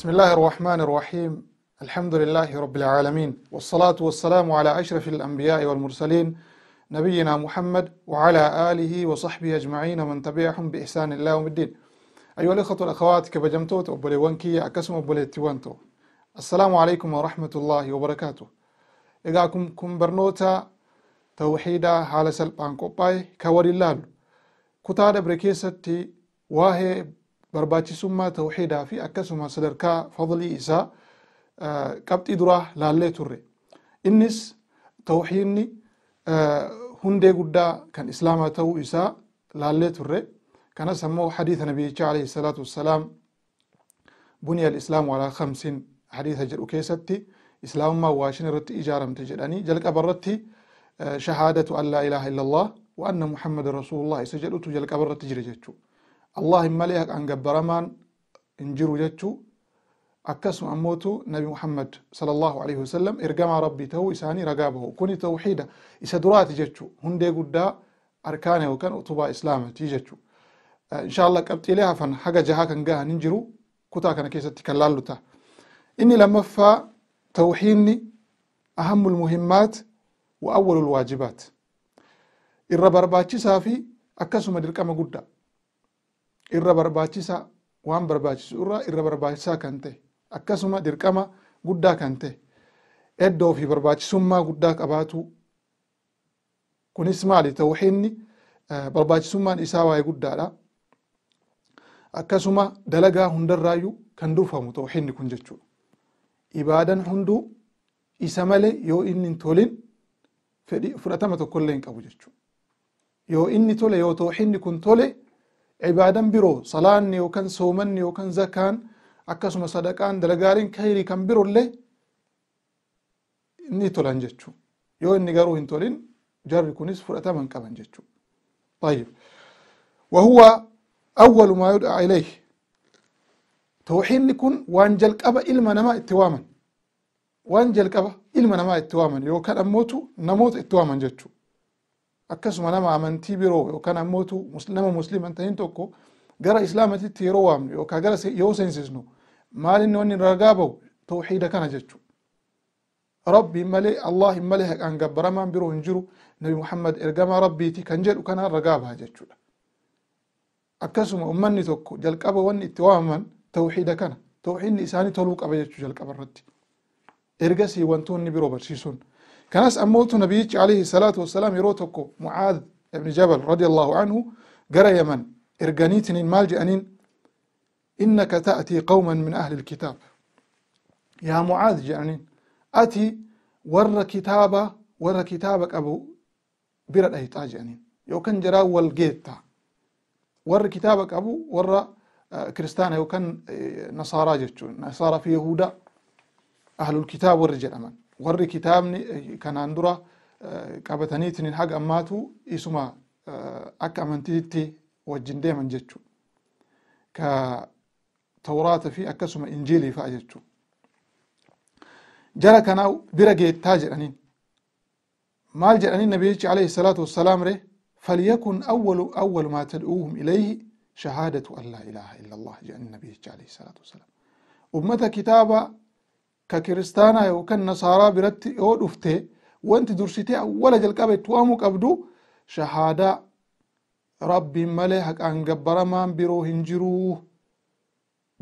بسم الله الرحمن الرحيم الحمد لله رب العالمين والصلاة والسلام على أشرف الأنبياء والمرسلين نبينا محمد وعلى آله وصحبه أجمعين ومن تبعهم بإحسان الله ومدين أيها الأخوة والأخوات كبجمتوت أبولي وانكي أكسم أبولي تيوانتو السلام عليكم ورحمة الله وبركاته إذاكم كم برنوتا توحيدا حال سلبان كوباي كوري اللال كتاد بركيستي واهي barbaachisummaa tawxiidaa fi akkasuma sadarkaa fadlii isaa qabxii duraa laallee turre innis tawxiidni hundee guddaa kan islaamaa ta'uu isaa laallee turre kanas ammoo hadiisa nabiyyicha alayhi salaatu wassalaam buniya alislaamu alaa kamsin hadiisa jedhu keessatti islaamummaa waashin irratti ijaaramte jedhanii jalqaba irratti shahaadatu an laa ilaaha illa allah wa anna rasuulullah isa jedhutu jalqaba irratti jira jechuudha allah hin malee haqaan gabbaramaan hin jiru jechuu akkasuma ammootu nabi muhammad sallallahu alaihi wasallam ergamaa rabbii ta'uu isaanii ragaa bahu kuni tawxiida isa duraati jechu hundee guddaa arkaana yookaan utubaa islaamatii jechuu insha allah qabxiilee hafan haga jahaa kan gahan hin jiru kutaa kana keessatti kan laalluta inni lammaffaa tawxiidni ahammul muhimmaat wa awwalul waajibaat irra barbaachisaa fi akkasuma dirqama guddaa irra barbaachisaa waan barbaachisu irraa irra barbaachisaa kan ta'e akkasuma dirqama guddaa kan ta'e eddoo fi barbaachisummaa guddaa qabaatu kunis maali tawxiidni barbaachisummaan isaa waa'ee guddaadha akkasuma dalagaa hundarraayyuu kan dufamu tawxiidni kun jechuudha ibaadan hunduu isa malee yoo inni hin tolin fedhii fudhatama tokkollee hin qabu jechuudha yoo inni tole yoo tawxiidni kun tole Ibaadaan biroo Salaanni yookaan Soomanni yookaan zakaan akasuma Sadaqaan Dalagaalin Kayeri kan biroon illee ni tolan jechuudha. Yoo inni garuu hin tolin jarri kunis fudhatama hin qaban jechuudha. Baay'ee. Wahuwaa awwaalumaayoodhaa kun waan jalqaba ilma namaa itti waaman, waan jalqaba ilma namaa itti waaman yookaan dhammoota itti waaman jechuudha. akkasuma nama amantii biroo yookaan ammootu nama musliima hin ta'in tokko gara islaamatitti yeroo waamnu yookaan gara yoo seensisnu maalinni inni wanni ragaa ba'u tawxiida kana jechuudha. Rabbiin malee Allah hin malee haqaan biroo hin jiru Nabi Muhammad ergama Rabbiiti kan jedhu kanaan ragaa baha jechuudha. Akkasuma ummanni tokko jalqaba wanni itti waamaman tawxiida kana tawxiidni isaanii toluu qaba jechuu jalqaba irratti. sii wantoonni biroo barsiisuun. كناس أموت نبيك عليه الصلاة والسلام يروتك معاذ ابن جبل رضي الله عنه قرى يمن إرقانيتني مالج أنين إنك تأتي قوما من أهل الكتاب يا معاذ يعني أتي ور كتابة ور كتابك أبو بير الأيتاج يعني يو كان جرا والجيتا ور كتابك أبو ور آه، كريستانا يو كان آه، نصارى جتشو نصارى في يهودا أهل الكتاب ورجال أمان warri kitaabni eh, kanaan dura eh, qabataniitiin haga ammaatu isuma eh, akka amantiitti wajjin deeman jechuudha. Ka Tawraata fi akkasuma Injiilii fa'a jechuudha. Jara kanaa bira geettaa jedhaniin. Maal jedhaniin Nabiyichi alayhi salaatu wassalaam ree falyakun awwalu awwalu maa tad'uuhum ilayhi shahaadatu an laa illa Allah jedhaniin Nabiyichi alayhi salaatu Salaam. Ummata kitaaba. ككريستانا يوكن نصارى برت يو دفته وانت درسيتي اول جلقبه توامو قبدو شهاده ربي ملي حق ان جبرما برو هنجرو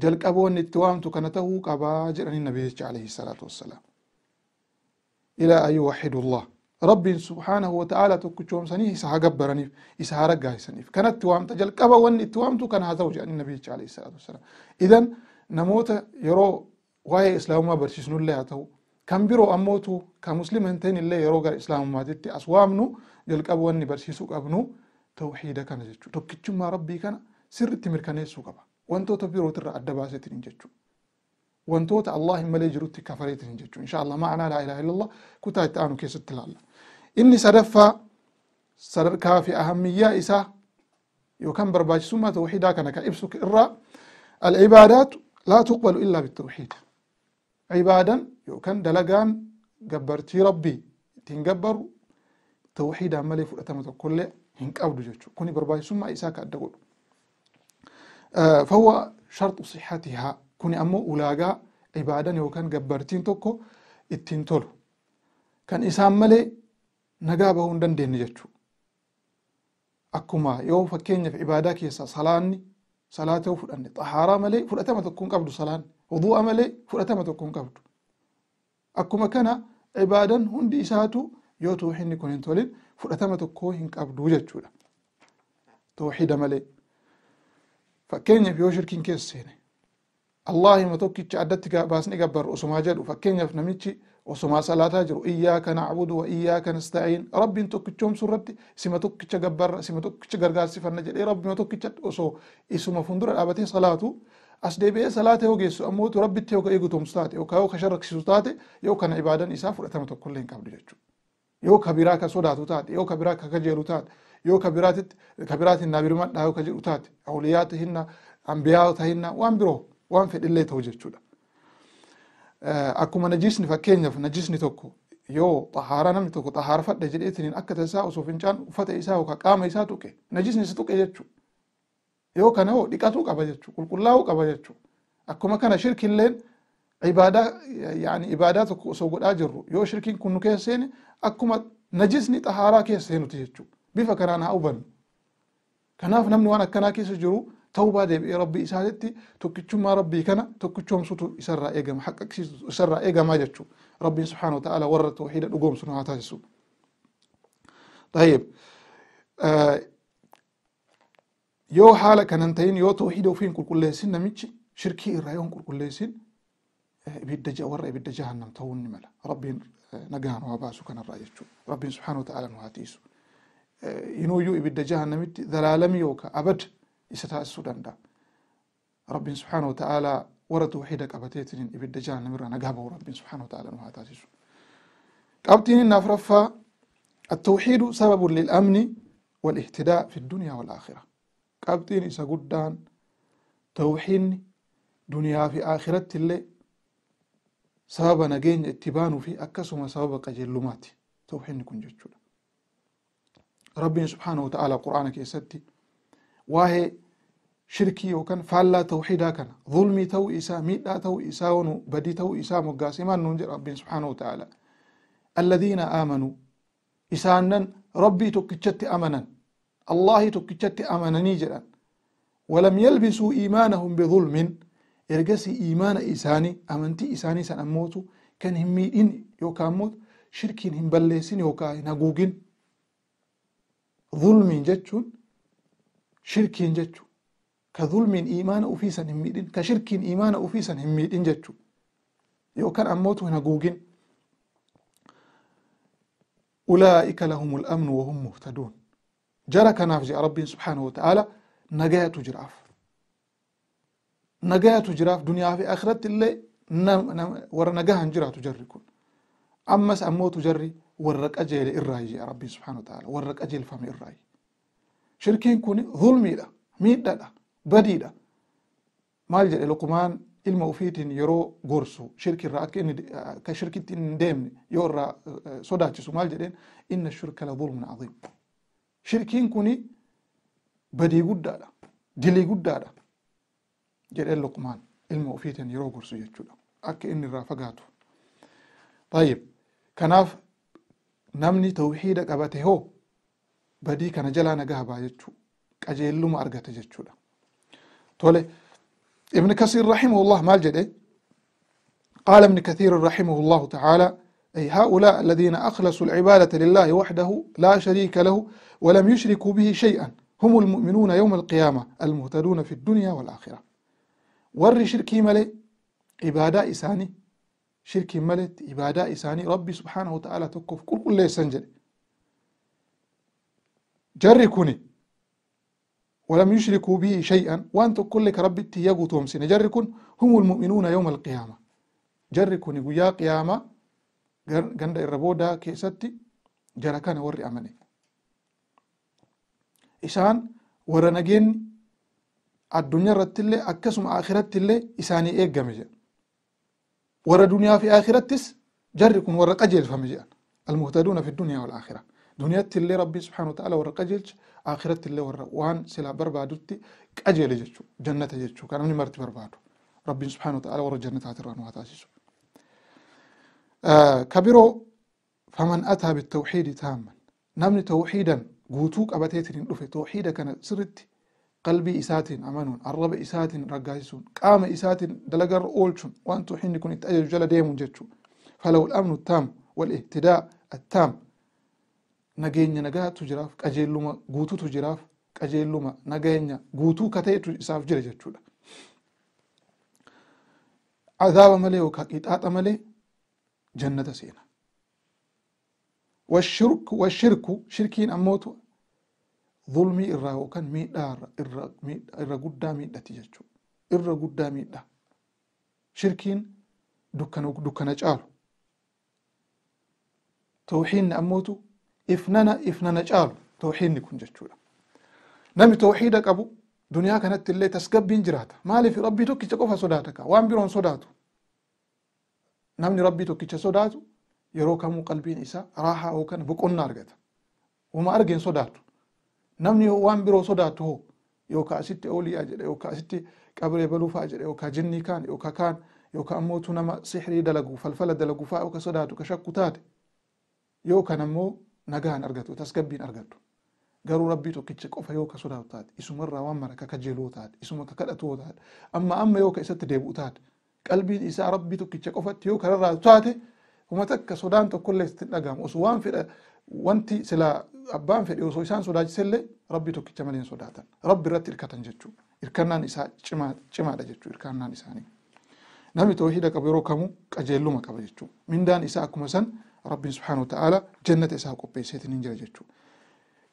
جلقبو نتوامت تكنته قبا جرني النبي عليه الصلاه والسلام الى أي يوحدوا الله ربي سبحانه وتعالى تكتشوم سنيه اسها جبرني اسها رقاه سني كانت توامت جلقبه وان توامت كان هذا وجه النبي عليه الصلاه والسلام اذا نموت يرو waa'ee islaamumaa barsiisnu illee haa ta'u kan biroo ammootu kan musliima hin ta'in illee yeroo gara islaamumaatitti as waamnu jalqabu wanni barsiisuu qabnu tawxiida kana jechuudha tokkichummaa rabbii kana sirritti mirkaneessuu qaba wantoota birootirra adda baaseetiin hin jechuudha. wantoota Allah hin malee jirutti kafareetiin jechuudha. Insha Allah ma'anaa laa ilaaha illallah kutaa itti aanu keessatti ilaalla. Inni sadaffaa sadarkaa fi ahamiyyaa isaa yookaan barbaachisummaa tawxiidaa kana kan ibsu irraa al-ibaadaatu laa tuqbalu illaa bitawxiida. ibaadan yookaan dalagaan gabbartii rabbii ittiin gabbaru tawxiidaan malee fudhatama tokko illee hin qabdu jechuudha. Kuni barbaachisummaa isaa akka adda godhu. Fawwa sharxu sixatihaa kuni ammoo ulaagaa ibaadan yookaan gabbartiin tokko ittiin tolu kan isaan malee nagaa bahuu hin dandeenye jechuudha. Akkuma yoo fakkeenyaaf ibaadaa keessaa salaanni salaa ta'uu Xaaraa malee fudhatama tokko hin qabdu salaanni. hudu'a malee fudhatama tokko hin qabdu akkuma kana ibaadan hundi isaatu yoo toohinni kun hin tolin fudhatama tokko hin qabdu jechuudha toohida malee fakkeenyaaf yoo shirkin keessa seene Allah hima tokkicha addatti baasni gabbarru osumaa jedhu fakkeenyaaf namichi osumaa salaataa jiru iyyaaka nacbudu wa iyyaaka nasta'iin rabbiin tokkichoomsu irratti sima tokkicha gabbarra sima tokkicha gargaarsifanna jedhee rabbima tokkicha osoo isuma fundura dhaabatee salaatu as deebi'ee salaata yoo geessu ammoo utuu rabbitti yoo ka eegu tumsu taate yookaan yoo ka sharraksisu taate yoo kana ibaadaan isaa fudhatama tokkollee hin qabdu jechuudha. Yoo ka biraa ka sodaatu taate yoo ka biraa ka kajeelu taate yoo ka biraatitti ka biraatiin naa yoo ka jedhu taate awliyaa tahinna ambiyaa tahinna waan biroo waan fedhillee ta'u jechuudha. Eh, akkuma najisni fakkeenyaaf najisni tokko yoo xahaaraa namni tokko xahaarfadha jedhee ittiin akka tasaa osoo fincaan uffata isaa yookaan qaama isaa tuqe najisni isa tuqe jechuudha. yoo kana hoo dhiqatuu qaba jechuu qulqullaa'uu qaba jechuu akkuma kana shirkiilleen ibaadaa yani ibaadaa tokko osoo godhaa jirru yoo shirkiin kun nu keessa akkuma najisni xahaaraa keessa seenuti jechuu bifa kanaan haa hubannu kanaaf namni waan akkanaa keessa jiru tawbaa deebi'ee rabbii isaatitti tokkichummaa rabbii kana tokkichoomsutu isarraa eegama haqqaqsiisu isarraa eegamaa jechuu rabbiin subhaana ta'ala warra tawxiida dhugoomsu nu haa taasisu. طيب آه يو حالة كننتين يو توحيد وفين كل كل سنة ميتش شركي الرأيون كل كل سنة آه، بيد جا ورا بيد جهنم تون نملا ربي آه، نجاهن وباسو كان الرأي شو سبحانه وتعالى نهاتيسو آه، ينو يو بيد جهنم ميت ذلالم يوكا أبد يستاء السودان دا سبحانه وتعالى ورا توحيدك أبتيتين بيد جهنم ميرا نجابه ربي سبحانه وتعالى نهاتيسو أبتين نفرفا التوحيد سبب للأمن والاهتداء في الدنيا والآخرة qabxiin isa guddaan tawxiidni duniyaa fi akhiratti illee sababa nageenya itti baanuu fi akkasuma sababa qajeellumaati tawxiidni kun jechuudha rabbiin subhaanahu ta'ala qur'aana keessatti waa'ee shirkii yookaan faallaa tawxiidaa kana zulmii ta'uu isaa miidhaa ta'uu isaa wanu badii ta'uu isaa moggaasee maal nuun jedha rabbiin subhaanahu ta'ala alladiina aamanuu isaannan rabbii tokkichatti amanan allahi tokkichatti amananii jedhan walam yalbisuu imaanahum bidulmin ergasi imaana isaanii amantii isaanii san ammootu kan hin miidhin yookaan immoo shirkiin hin balleessin yookaan hin haguugin zulmiin jechuun shirkiin jechuu ka zulmiin imaana ufii san hin miidhin ka shirkiin imaana ufii hin miidhin yookaan ammootu hin haguugin ulaa'ika lahumul amnu wahum muhtaduun jara kanaaf jea rabbiin subxaanahu wata'aalaa nagayatu jiraaf nagayatu jiraaf duniyaa fi akhiratti illee warra nagaa jiraatu jarri kun ammas ammootu jarri warra qajeele irraayi jea rabbiin subxaanahu wata'aalaa warra qajeelfame irraayi shirkiin kun hulmiidha miidhadha badiidha maal jedhe luqumaan ilma ufiitiin yeroo gorsu shirkirraa akka inni akka deemne yoo irraa sodaachisu maal jedheen inna shirka la bulmun adiim shirkiin kuni badii guddaadha dilii guddaadha jedhee luqmaan ilma ofiitiin yeroo gorsu jechuudha akka inni irraa fagaatu kanaaf namni tawxiida qabate hoo badii kana jalaa nagaa baa jechuu qajeelluma argate jechuudha tole ibn kasiir rahimahullah maal jedhe qaala ibn kathiir rahimahullahu أي هؤلاء الذين أخلصوا العبادة لله وحده لا شريك له ولم يشركوا به شيئا هم المؤمنون يوم القيامة المهتدون في الدنيا والآخرة ور شركي ملي عبادة إساني شركي ملت عبادة إساني ربي سبحانه وتعالى تكف كل كل سنجل جركني ولم يشركوا به شيئا وأنت كل ربي تيجو تومسين جركن هم المؤمنون يوم القيامة جركني ويا قيامة ganda irra boodaa keessatti jara kana warri amane isaan warra nageenyi addunyaa irratti illee akkasuma akhiratti illee isaanii eeggame jedha warra duniyaa fi akhirattis jarri kun warra qajeelfame jedhan almuhtaduuna fi dunyaa wal duniyatti illee rabbii subhaanahu ta'ala warra qajeelcha akhiratti illee warra waan silaa barbaadutti qajeele jechuudha jannata jechuudha kan marti barbaadu rabbiin subhaanahu ta'ala warra jannataa irraa nu haa taasisu. kabiroo faman ataa bitawxiidi taamman namni tawxiidan guutuu qabateetiin hin dhufe tawxiida kana sirritti qalbii isaatiin amanuun arraba isaatiin raggaasisuun qaama isaatiin dalagarra oolchuun waan tawxiidni kun itti ajaju jala deemuun jechuudha falaw al-amnu taam wal ihtidaa attaam nageenya nagaatu jiraaf qajeelluma guutuutu jiraaf qajeelluma nageenya guutuu kateetu isaaf jira jechuudha. Adaaba malee yookaan qixaaxa malee jannata sena washirku shirkiin ammootu zulmii irraa yookaan miidhaa irra guddaa miidhati jechuudha irra guddaa miidhaa shirkiin dukkana caalu tawxiidni ammootu ifnana ifnana caalu tawxiidni kun dha. namni tawxiida qabu duniyaa kanatti illee tasgabbiin jiraata maaliif rabbii tokkicha qofa sodaata waan biroon sodaatu namni rabbii tokkicha sodaatu yeroo kamuu qalbiin isaa raahaa yookaan boqonnaa argata. Uma argeen sodaatu. Namni waan biroo sodaatu hoo yookaan asitti ooliyaa jedhe yookaan asitti qabree baluu fa'a jedhe yookaan jinnii kaan yookaan kaan yookaan ammoo nama sixirii yookaan sodaatu ka shakku taate yookaan ammoo nagaan argatu tasgabbiin argatu. Garuu rabbii tokkicha qofa ka sodaatu taate isumarraa waan mara ka kajeeloo taate isuma ka kadhatoo taate amma amma yookaan isatti deebi'u taate. qalbiin isaa rabbii tokkicha qofatti yoo kanarraa taate kuma takka sodaan tokkollee itti dhagahamu osoo waan fedha wanti silaa abbaan fedhe osoo isaan sodaachisellee rabbii tokkicha malee hin sodaatan rabbi irratti hirkatan jechuudha hirkannaan isaa cimaadha jechuudha hirkannaan isaanii namni tawhiida qabu yeroo kamuu qajeelluma qaba jechuudha mindaan isaa akkuma san rabbiin subhaanahu ta'ala jannata isaa qopheesseetiin hin jira jechuudha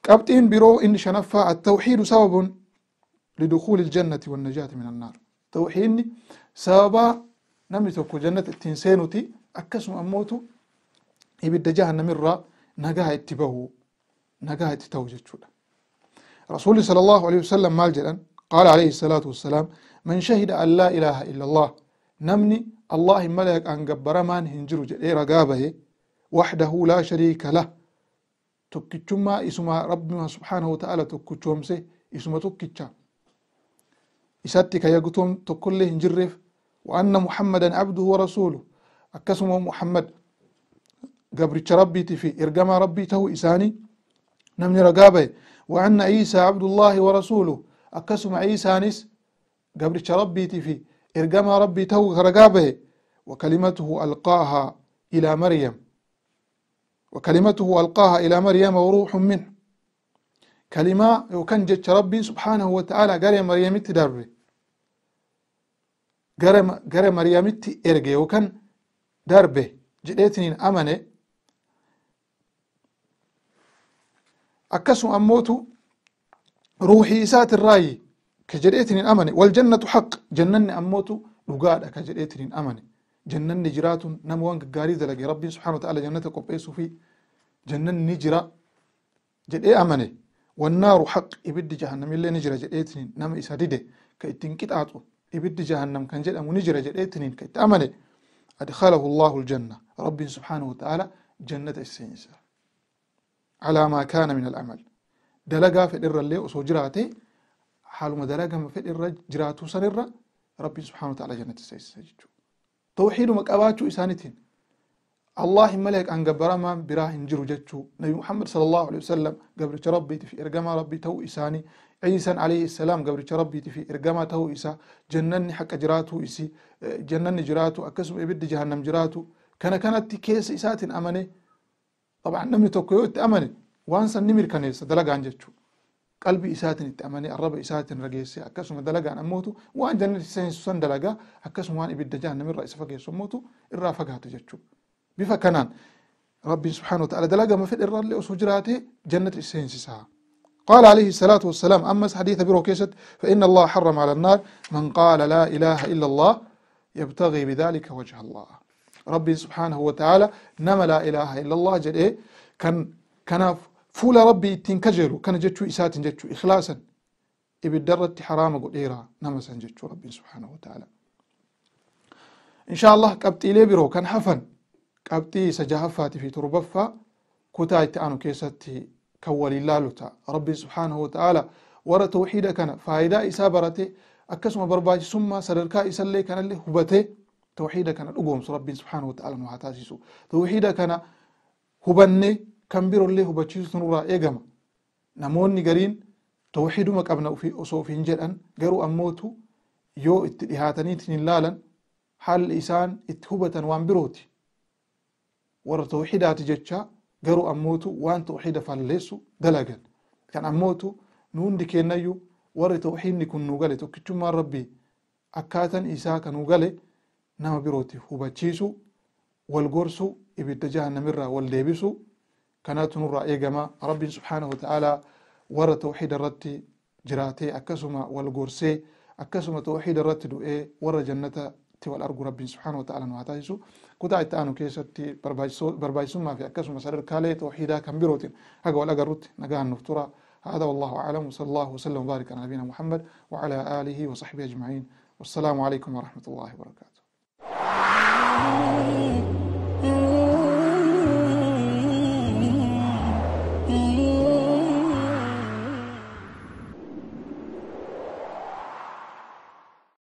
qabxiin biroo inni shanaffaa attawhiidu sababun lidukhuuli jannati wannajaati min annaar توحيني سابا نمي توكو جنة التنسينوتي أكاسو أموتو يبدأ جهنم الرا نقاها اتبهو نقاها اتتوجد رسولي صلى الله عليه وسلم مال قال عليه الصلاة والسلام من شهد أن لا إله إلا الله نمني الله ملك أن قبر من هنجر جلي إيه رقابه وحده لا شريك له تكتما اسم ربنا سبحانه وتعالى تكتمسه اسم تكتما isatti kayya gutuun tokkollee hin jirreef waanna muhammadan abduhu warasuulu akkasuma muhammad gabricha rabbiitii fi ergamaa rabbii ta'uu isaanii namni ragaa baye waanna iisaa abdullaahi warasuulu akkasuma iisaanis gabricha rabbiitii fi ergamaa rabbii ta'uu ragaa baye وكلمته ألقاها إلى مريم وكلمته ألقاها إلى مريم وروح منه كلمة وكان جت ربي سبحانه وتعالى قال يا مريم تدري gara maryamitti erge yookan darbe jedheetiniin amane akkasuma ammootu ruuxii isaatirraayi ka jedheetiniin amane waljannatu haq jannanni ammootu dhugaadha ka amane jannanni jiraatun nama waan gaggaarii dalage rabbiin subhaana wataala jannata qopheessuufi jannanni jira jedhee amane wannaaru haq ibiddi jahannamillee ni jira jedheetiniin nama isa dide ka ittiin qixaaxu ibiddi jahannam kan jedhamu ni jira jedhee itiniin ka itti amane adkalahu allahu aljanna rabbiin subhaanahu wata'aalaa jannata iseenyiseera calaa maa kaana min alamal dalagaa fedhirrallee osoo jiraate haaluma dalagama fedhirra jiraatuu sanirra rabbiin subhaanahu wata'aalaa jannata iseenyisa jechuudha tawxiiduma qabaachuu isaaniitiin Allah hin malee kan gabbaramaan biraa hin jiru jechuu Nabi Muhammad sallallahu alaihi wasallam gabricha rabbiitiif ergamaa rabbi ta'uu isaanii ciisan alayhi salaam gabricha rabbiitii fi ergamaa ta'uu isaa jannanni haqa jiraatuu isii eh, jannanni jiraatu akkasuma ibidda jahannam jiraatu kana kanatti keessa isaatiin amane طبعا namni tokko yoo itti amane waan san ni mirkaneessa dalagaan jechuudha qalbii isaatiin itti amanee arraba isaatiin rageesse akkasuma dalagaan ammootu waan jannati seensu san dalagaa akkasuma waan ibidda jahannam irraa isa fageessu ammootu irraa fagaata jechuudha bifa kanaan rabbiin subhaanahu wa ta'ala dalagama fedhe irraallee osoo jiraatee jannati seensisaa قال عليه الصلاة والسلام أما حديث أبي ركيشة فإن الله حرم على النار من قال لا إله إلا الله يبتغي بذلك وجه الله ربي سبحانه وتعالى نما لا إله إلا الله جل إيه كان كان فول ربي تنكجر كان جتشو إسات جتشو إخلاصا إبدرت حرام قل إيرا نما سنجتشو ربي سبحانه وتعالى إن شاء الله كابتي لي برو كان حفن كابتي سجهفاتي في تربفة كتايت أنو كيساتي kan walillaaluta rabbiin subhaanahu wa ta'ala warra tawxiida kana faayidaa isaa barate akkasuma barbaachisummaa sadarkaa isallee kanallee hubate tawxiida kana dhugoomsu rabbiin subhaanahu wa ta'ala nu haa taasisu tawxiida kana hubannee kan birollee hubachiisuun irraa eegama namoonni gariin tawxiiduma qabna osoo ofiin jedhan garuu ammootu yoo itti dhihaatanii hin laalan haalli isaan itti hubatan waan birooti warra tawxiidaati jechaa garuu ammotu waan tawxiida faalleessu dalagan kan ammotu nu hundi keennayyuu warri tawxiidni kun nu gale tokkichummaan rabbii akkaatan isaa kan nu gale nama birootiif hubachiisu wal gorsu ibidda jahannamirraa wal deebisu kanaatu nurraa eegama rabbiin subhaanahu wata'aalaa warra tawxiida irratti jiraatee akkasuma wal gorsee akkasuma tawxiida irratti du'ee warra jannata irratti wal argu rabbiin subhaana wataalaan waa taasisu kutaa itti aanu keessatti barbaachisummaa fi akkasuma sadarkaalee tawxiidaa kan birootiin haga wal agarrutti nagaan nuuf tura هذا والله أعلم وصلى الله وسلم وبارك على نبينا محمد وعلى آله وصحبه أجمعين والسلام عليكم ورحمة الله وبركاته